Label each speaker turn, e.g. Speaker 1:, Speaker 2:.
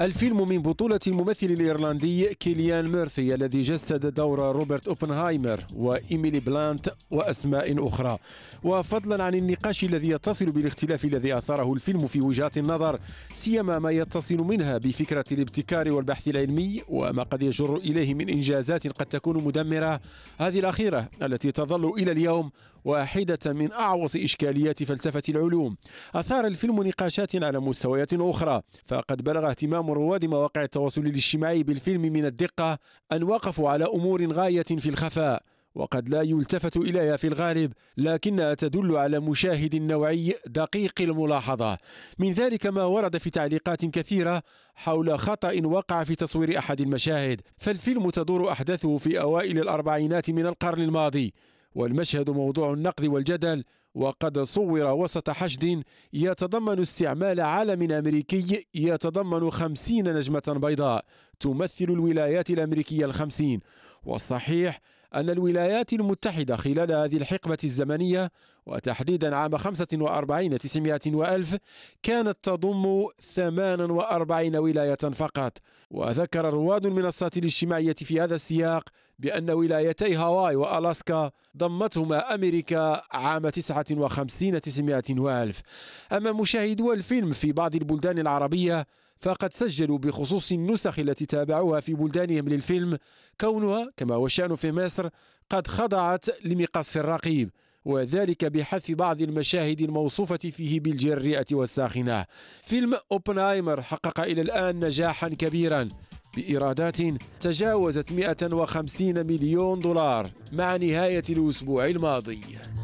Speaker 1: الفيلم من بطولة الممثل الإيرلندي كيليان ميرفي الذي جسد دور روبرت أوبنهايمر وإيميلي بلانت وأسماء أخرى وفضلا عن النقاش الذي يتصل بالاختلاف الذي أثاره الفيلم في وجهات النظر سيما ما يتصل منها بفكرة الابتكار والبحث العلمي وما قد يجر إليه من إنجازات قد تكون مدمرة هذه الأخيرة التي تظل إلى اليوم واحدة من أعوص إشكاليات فلسفة العلوم أثار الفيلم نقاشات على مستويات أخرى فقد بلغ اهتمام رواد مواقع التواصل الاجتماعي بالفيلم من الدقة أن وقفوا على أمور غاية في الخفاء وقد لا يلتفت إليها في الغالب لكنها تدل على مشاهد نوعي دقيق الملاحظة من ذلك ما ورد في تعليقات كثيرة حول خطأ وقع في تصوير أحد المشاهد فالفيلم تدور أحداثه في أوائل الأربعينات من القرن الماضي والمشهد موضوع النقد والجدل وقد صور وسط حشد يتضمن استعمال علم أمريكي يتضمن خمسين نجمة بيضاء تمثل الولايات الأمريكية الخمسين والصحيح أن الولايات المتحدة خلال هذه الحقبة الزمنية وتحديدا عام 45 900 وألف كانت تضم 48 ولاية فقط وذكر رواد المنصات الاجتماعية في هذا السياق بأن ولايتي هاواي وألاسكا ضمتهما أمريكا عام 59 900 وألف أما مشاهدو الفيلم في بعض البلدان العربية فقد سجلوا بخصوص النسخ التي تابعوها في بلدانهم للفيلم كونها كما هو الشأن في مصر قد خضعت لمقص الرقيب وذلك بحذف بعض المشاهد الموصوفة فيه بالجريئة والساخنة فيلم أوبنهايمر حقق إلى الآن نجاحا كبيرا بإيرادات تجاوزت 150 مليون دولار مع نهاية الأسبوع الماضي